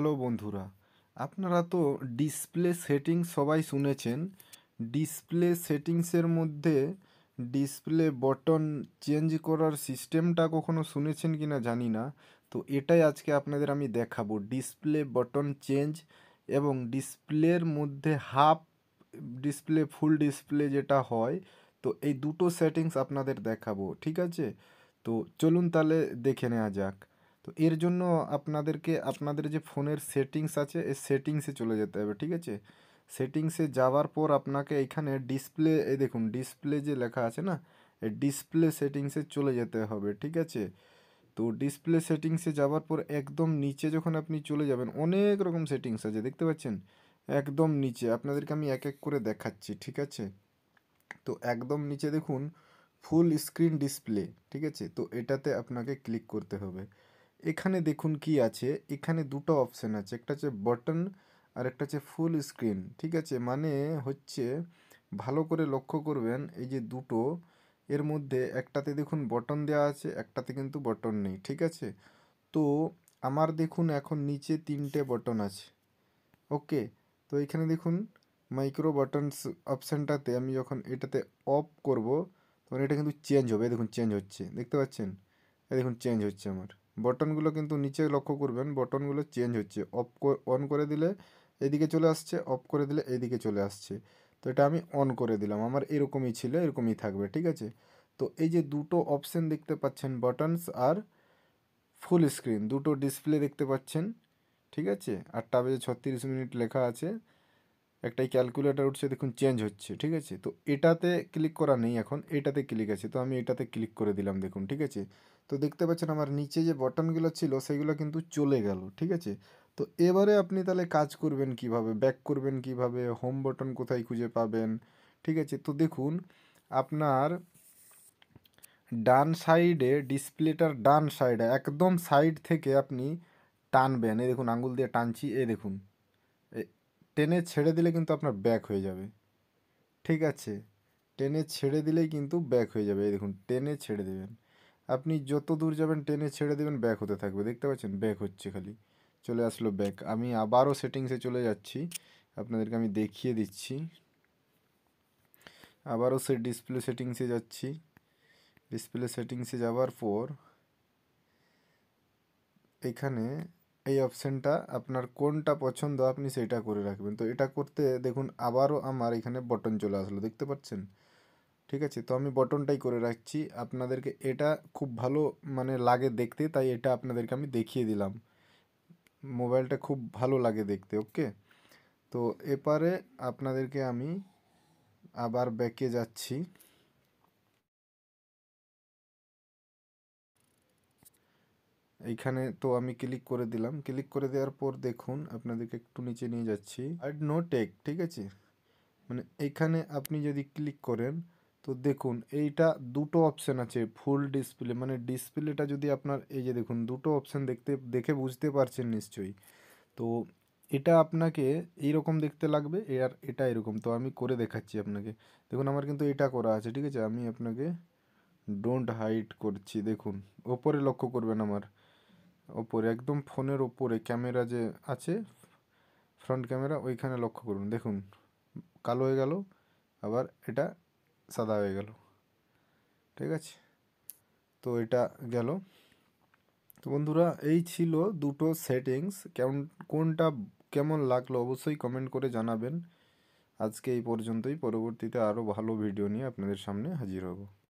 hello বন্ধুরা আপনারা তো ডিসপ্লে সেটিংস সবাই শুনেছেন ডিসপ্লে সেটিংসের মধ্যে ডিসপ্লে বটন চেঞ্জ করার সিস্টেমটা কখনো শুনেছেন কি না জানি না তো এটাই আজকে আপনাদের আমি দেখাবো ডিসপ্লে বটন চেঞ্জ এবং ডিসপ্লের মধ্যে হাফ ডিসপ্লে ফুল ডিসপ্লে যেটা হয় তো এই দুটো সেটিংস আপনাদের দেখাবো ঠিক আছে তো চলুন তাহলে দেখে নেওয়া যাক তো এর জন্য আপনাদেরকে আপনাদের যে ফোনের সেটিংস আছে এই সেটিংসে চলে যেতে হবে ঠিক আছে সেটিংসে যাওয়ার পর আপনাকে এখানে ডিসপ্লে এই দেখুন ডিসপ্লে যে লেখা আছে না এই ডিসপ্লে সেটিংসে চলে যেতে হবে ঠিক আছে তো ডিসপ্লে সেটিংসে যাওয়ার পর একদম নিচে যখন আপনি চলে যাবেন অনেক রকম সেটিংস আছে দেখতে পাচ্ছেন একদম নিচে আপনাদেরকে আমি এক এক করে দেখাচ্ছি ঠিক আছে তো একদম নিচে দেখুন ফুল স্ক্রিন ডিসপ্লে ঠিক আছে তো এটাতে আপনাকে ক্লিক করতে হবে এখানে দেখুন কি আছে এখানে দুটো অপশান আছে একটা হচ্ছে বটন আর একটা হচ্ছে ফুল স্ক্রিন ঠিক আছে মানে হচ্ছে ভালো করে লক্ষ্য করবেন এই যে দুটো এর মধ্যে একটাতে দেখুন বটন দেওয়া আছে একটাতে কিন্তু বটন নেই ঠিক আছে তো আমার দেখুন এখন নিচে তিনটে বটন আছে ওকে তো এখানে দেখুন মাইক্রো বাটনস অপশানটাতে আমি যখন এটাতে অফ করব তখন এটা কিন্তু চেঞ্জ হবে দেখুন চেঞ্জ হচ্ছে দেখতে পাচ্ছেন দেখুন চেঞ্জ হচ্ছে আমার বটনগুলো কিন্তু নিচে লক্ষ্য করবেন বটনগুলো চেঞ্জ হচ্ছে অফ অন করে দিলে এদিকে চলে আসছে অফ করে দিলে এদিকে চলে আসছে তো এটা আমি অন করে দিলাম আমার এরকমই ছিল এরকমই থাকবে ঠিক আছে তো এই যে দুটো অপশান দেখতে পাচ্ছেন বাটনস আর ফুল স্ক্রিন দুটো ডিসপ্লে দেখতে পাচ্ছেন ঠিক আছে আটটা বেজে ছত্রিশ মিনিট লেখা আছে একটাই ক্যালকুলেটার উঠছে দেখুন চেঞ্জ হচ্ছে ঠিক আছে তো এটাতে ক্লিক করা নেই এখন এটাতে ক্লিক আছে তো আমি এটাতে ক্লিক করে দিলাম দেখুন ঠিক আছে তো দেখতে পাচ্ছেন আমার নিচে যে বটনগুলো ছিল সেগুলো কিন্তু চলে গেল ঠিক আছে তো এবারে আপনি তাহলে কাজ করবেন কিভাবে ব্যাক করবেন কিভাবে হোম বটন কোথায় খুঁজে পাবেন ঠিক আছে তো দেখুন আপনার ডান সাইডে ডিসপ্লেটার ডান সাইডে একদম সাইড থেকে আপনি টানবেন এই দেখুন আঙ্গুল দিয়ে টানছি এ দেখুন টেনে ছেড়ে দিলে কিন্তু আপনার ব্যাক হয়ে যাবে ঠিক আছে টেনে ছেড়ে দিলেই কিন্তু ব্যাক হয়ে যাবে এই দেখুন টেনে ছেড়ে দেবেন আপনি যত দূর যাবেন টেনে ছেড়ে দেবেন ব্যাক হতে থাকবে দেখতে পাচ্ছেন ব্যাক হচ্ছে খালি চলে আসলো ব্যাক আমি আবারও সেটিংসে চলে যাচ্ছি আপনাদেরকে আমি দেখিয়ে দিচ্ছি আবারও সে ডিসপ্লে সেটিংসে যাচ্ছি ডিসপ্লে সেটিংসে যাওয়ার পর এখানে এই অপশানটা আপনার কোনটা পছন্দ আপনি সেটা করে রাখবেন তো এটা করতে দেখুন আবারও আমার এখানে বটন চলে আসলো দেখতে পাচ্ছেন ঠিক আছে তো আমি বটনটাই করে রাখছি আপনাদেরকে এটা খুব ভালো মানে লাগে দেখতে তাই এটা আপনাদেরকে আমি দেখিয়ে দিলাম মোবাইলটা খুব ভালো লাগে দেখতে ওকে তো এপারে আপনাদেরকে আমি আবার ব্যাকে যাচ্ছি এইখানে তো আমি ক্লিক করে দিলাম ক্লিক করে দেওয়ার পর দেখুন আপনাদেরকে একটু নিচে নিয়ে যাচ্ছি আর নো টেক ঠিক আছে মানে এইখানে আপনি যদি ক্লিক করেন তো দেখুন এইটা দুটো অপশান আছে ফুল ডিসপ্লে মানে ডিসপ্লেটা যদি আপনার এই যে দেখুন দুটো অপশান দেখতে দেখে বুঝতে পারছেন নিশ্চয়ই তো এটা আপনাকে এইরকম দেখতে লাগবে আর এটা এরকম তো আমি করে দেখাচ্ছি আপনাকে দেখুন আমার কিন্তু এটা করা আছে ঠিক আছে আমি আপনাকে ডোন্ট হাইট করছি দেখুন ওপরে লক্ষ্য করবেন আমার ওপরে একদম ফোনের ওপরে ক্যামেরা যে আছে ফ্রন্ট ক্যামেরা ওইখানে লক্ষ্য করুন দেখুন কালো হয়ে গেল আবার এটা সাদা হয়ে গেল ঠিক আছে তো এটা গেল তো বন্ধুরা এই ছিল দুটো সেটিংস কেমন কোনটা কেমন লাগলো অবশ্যই কমেন্ট করে জানাবেন আজকে এই পর্যন্তই পরবর্তীতে আরও ভালো ভিডিও নিয়ে আপনাদের সামনে হাজির হবো